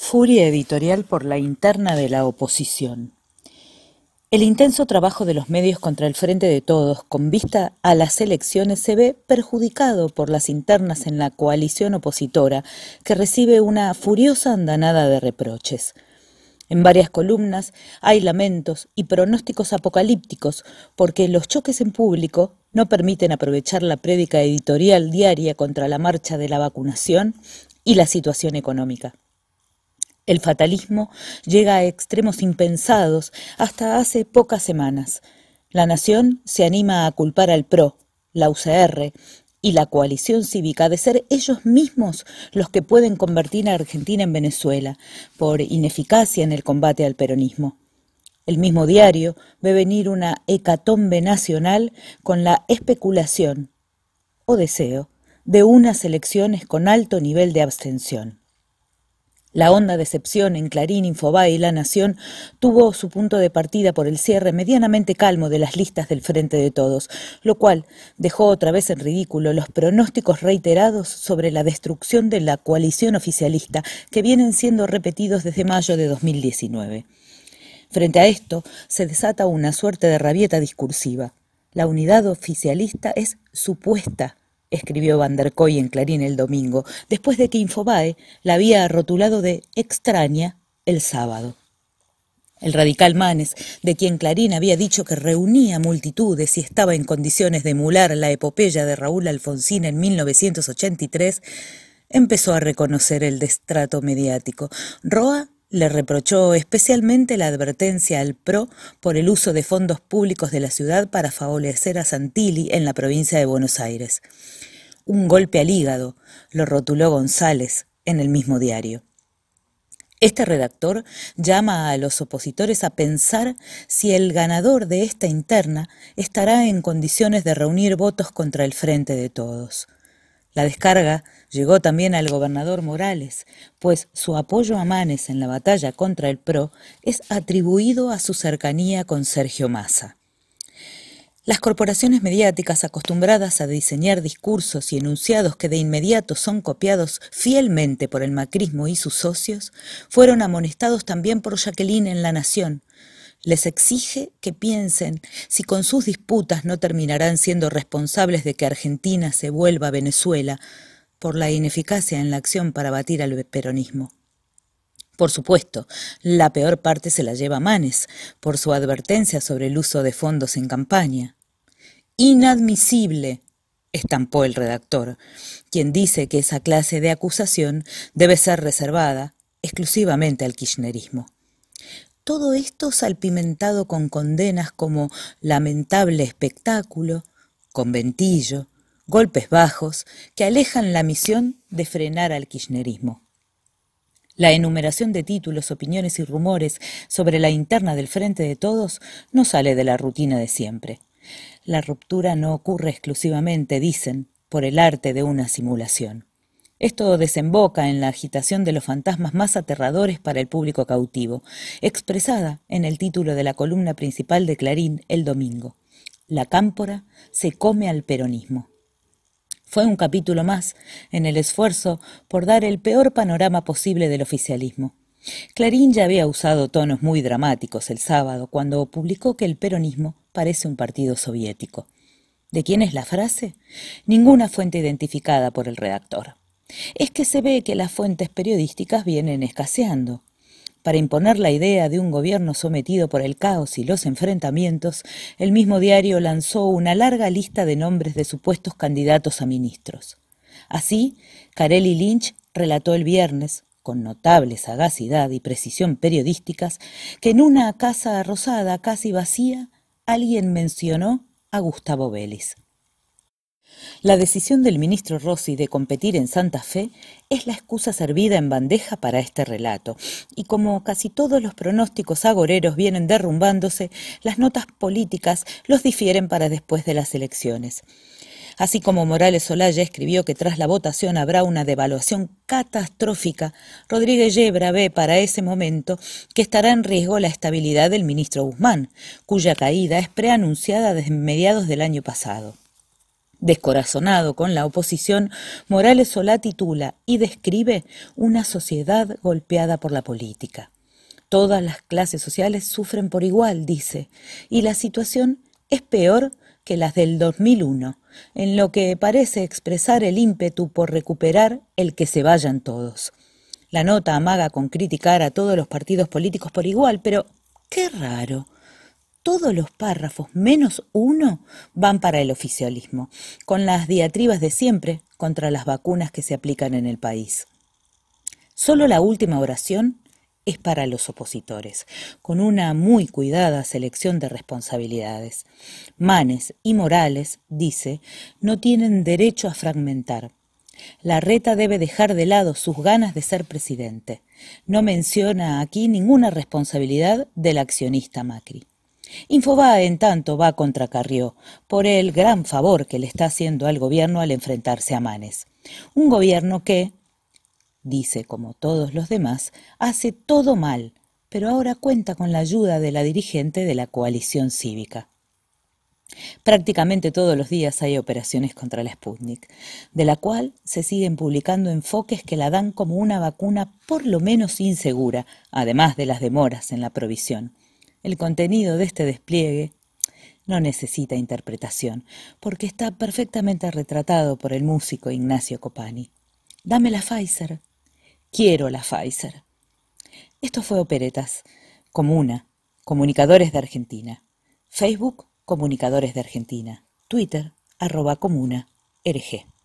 Furia editorial por la interna de la oposición. El intenso trabajo de los medios contra el Frente de Todos con vista a las elecciones se ve perjudicado por las internas en la coalición opositora, que recibe una furiosa andanada de reproches. En varias columnas hay lamentos y pronósticos apocalípticos porque los choques en público no permiten aprovechar la prédica editorial diaria contra la marcha de la vacunación y la situación económica. El fatalismo llega a extremos impensados hasta hace pocas semanas. La nación se anima a culpar al PRO, la UCR y la coalición cívica de ser ellos mismos los que pueden convertir a Argentina en Venezuela por ineficacia en el combate al peronismo. El mismo diario ve venir una hecatombe nacional con la especulación o deseo de unas elecciones con alto nivel de abstención. La honda decepción en Clarín, Infobae y La Nación tuvo su punto de partida por el cierre medianamente calmo de las listas del Frente de Todos, lo cual dejó otra vez en ridículo los pronósticos reiterados sobre la destrucción de la coalición oficialista que vienen siendo repetidos desde mayo de 2019. Frente a esto, se desata una suerte de rabieta discursiva. La unidad oficialista es supuesta escribió Van der en Clarín el domingo, después de que Infobae la había rotulado de extraña el sábado. El radical Manes, de quien Clarín había dicho que reunía multitudes y estaba en condiciones de emular la epopeya de Raúl Alfonsín en 1983, empezó a reconocer el destrato mediático. Roa le reprochó especialmente la advertencia al PRO por el uso de fondos públicos de la ciudad para favorecer a Santilli en la provincia de Buenos Aires. Un golpe al hígado, lo rotuló González en el mismo diario. Este redactor llama a los opositores a pensar si el ganador de esta interna estará en condiciones de reunir votos contra el Frente de Todos. La descarga llegó también al gobernador Morales, pues su apoyo a Manes en la batalla contra el PRO es atribuido a su cercanía con Sergio Massa. Las corporaciones mediáticas acostumbradas a diseñar discursos y enunciados que de inmediato son copiados fielmente por el macrismo y sus socios, fueron amonestados también por Jacqueline en La Nación, les exige que piensen si con sus disputas no terminarán siendo responsables de que Argentina se vuelva Venezuela por la ineficacia en la acción para batir al peronismo. Por supuesto, la peor parte se la lleva Manes por su advertencia sobre el uso de fondos en campaña. Inadmisible, estampó el redactor, quien dice que esa clase de acusación debe ser reservada exclusivamente al kirchnerismo. Todo esto salpimentado con condenas como lamentable espectáculo, conventillo, golpes bajos, que alejan la misión de frenar al kirchnerismo. La enumeración de títulos, opiniones y rumores sobre la interna del Frente de Todos no sale de la rutina de siempre. La ruptura no ocurre exclusivamente, dicen, por el arte de una simulación. Esto desemboca en la agitación de los fantasmas más aterradores para el público cautivo, expresada en el título de la columna principal de Clarín el domingo. La cámpora se come al peronismo. Fue un capítulo más en el esfuerzo por dar el peor panorama posible del oficialismo. Clarín ya había usado tonos muy dramáticos el sábado cuando publicó que el peronismo parece un partido soviético. ¿De quién es la frase? Ninguna fuente identificada por el redactor es que se ve que las fuentes periodísticas vienen escaseando. Para imponer la idea de un gobierno sometido por el caos y los enfrentamientos, el mismo diario lanzó una larga lista de nombres de supuestos candidatos a ministros. Así, Carelli Lynch relató el viernes, con notable sagacidad y precisión periodísticas, que en una casa rosada casi vacía alguien mencionó a Gustavo Vélez. La decisión del ministro Rossi de competir en Santa Fe es la excusa servida en bandeja para este relato, y como casi todos los pronósticos agoreros vienen derrumbándose, las notas políticas los difieren para después de las elecciones. Así como Morales Solaya escribió que tras la votación habrá una devaluación catastrófica, Rodríguez Yebra ve para ese momento que estará en riesgo la estabilidad del ministro Guzmán, cuya caída es preanunciada desde mediados del año pasado. Descorazonado con la oposición, Morales Solá titula y describe una sociedad golpeada por la política. Todas las clases sociales sufren por igual, dice, y la situación es peor que las del 2001, en lo que parece expresar el ímpetu por recuperar el que se vayan todos. La nota amaga con criticar a todos los partidos políticos por igual, pero qué raro todos los párrafos menos uno van para el oficialismo, con las diatribas de siempre contra las vacunas que se aplican en el país. Solo la última oración es para los opositores, con una muy cuidada selección de responsabilidades. Manes y Morales, dice, no tienen derecho a fragmentar. La reta debe dejar de lado sus ganas de ser presidente. No menciona aquí ninguna responsabilidad del accionista Macri. Infobae, en tanto, va contra Carrió por el gran favor que le está haciendo al gobierno al enfrentarse a Manes. Un gobierno que, dice como todos los demás, hace todo mal, pero ahora cuenta con la ayuda de la dirigente de la coalición cívica. Prácticamente todos los días hay operaciones contra la Sputnik, de la cual se siguen publicando enfoques que la dan como una vacuna por lo menos insegura, además de las demoras en la provisión. El contenido de este despliegue no necesita interpretación, porque está perfectamente retratado por el músico Ignacio Copani. Dame la Pfizer. Quiero la Pfizer. Esto fue Operetas, Comuna, Comunicadores de Argentina. Facebook, Comunicadores de Argentina. Twitter, arroba comuna, RG.